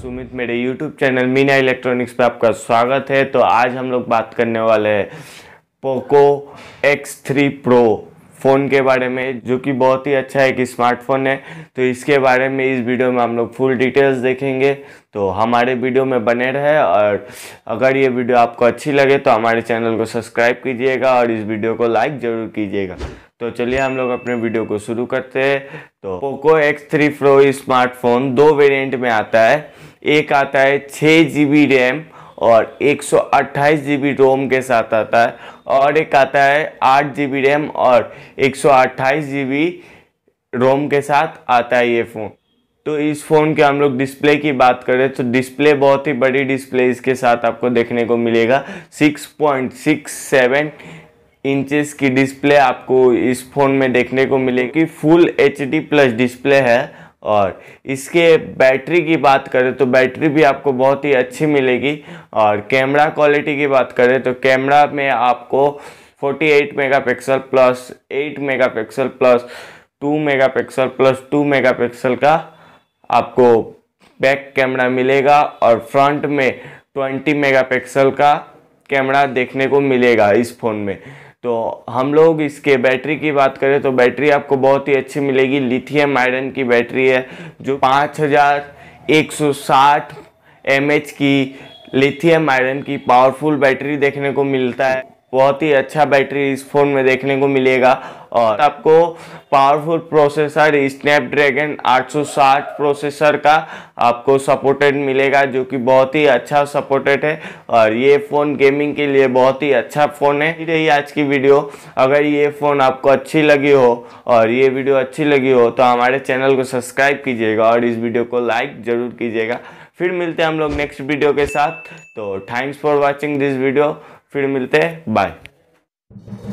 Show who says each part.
Speaker 1: सुमित मेरे YouTube channel Meena electronics पे आपका स्वागत है तो आज हम लोग बात करने वाले हैं पोको X3 Pro फ़ोन के बारे में जो कि बहुत ही अच्छा एक स्मार्टफोन है तो इसके बारे में इस वीडियो में हम लोग फुल डिटेल्स देखेंगे तो हमारे वीडियो में बने रहे और अगर ये वीडियो आपको अच्छी लगे तो हमारे चैनल को सब्सक्राइब कीजिएगा और इस वीडियो को लाइक ज़रूर कीजिएगा तो चलिए हम लोग अपने वीडियो को शुरू करते हैं तो Poco X three Pro smartphone दो वेरिएंट में आता है एक आता है छः जी बी रैम और एक सौ रोम के साथ आता है और एक आता है आठ जी रैम और एक सौ रोम के साथ आता है ये फ़ोन तो इस फ़ोन के हम लोग डिस्प्ले की बात करें तो डिस्प्ले बहुत ही बड़ी डिस्प्ले इसके साथ आपको देखने को मिलेगा 6.67 इंचज़ की डिस्प्ले आपको इस फ़ोन में देखने को मिलेगी फुल एच प्लस डिस्प्ले है और इसके बैटरी की बात करें तो बैटरी भी आपको बहुत ही अच्छी मिलेगी और कैमरा क्वालिटी की बात करें तो कैमरा में आपको 48 megapixel plus 8 megapixel plus 2 megapixel plus 2 megapixel का आपको बैक कैमरा मिलेगा और फ्रंट में 20 मेगापिक्सल का कैमरा देखने को मिलेगा इस फ़ोन में तो हम लोग इसके बैटरी की बात करें तो बैटरी आपको बहुत ही अच्छी मिलेगी लिथियम आयरन की बैटरी है जो 5160 हज़ार की लिथियम आयरन की पावरफुल बैटरी देखने को मिलता है बहुत ही अच्छा बैटरी इस फ़ोन में देखने को मिलेगा और आपको पावरफुल प्रोसेसर स्नैपड्रैगन 860 प्रोसेसर का आपको सपोर्टेड मिलेगा जो कि बहुत ही अच्छा सपोर्टेड है और ये फ़ोन गेमिंग के लिए बहुत ही अच्छा फ़ोन है रही आज की वीडियो अगर ये फ़ोन आपको अच्छी लगी हो और ये वीडियो अच्छी लगी हो तो हमारे चैनल को सब्सक्राइब कीजिएगा और इस वीडियो को लाइक ज़रूर कीजिएगा फिर मिलते हैं हम लोग नेक्स्ट वीडियो के साथ तो thanks for watching this video फिर मिलते हैं बाय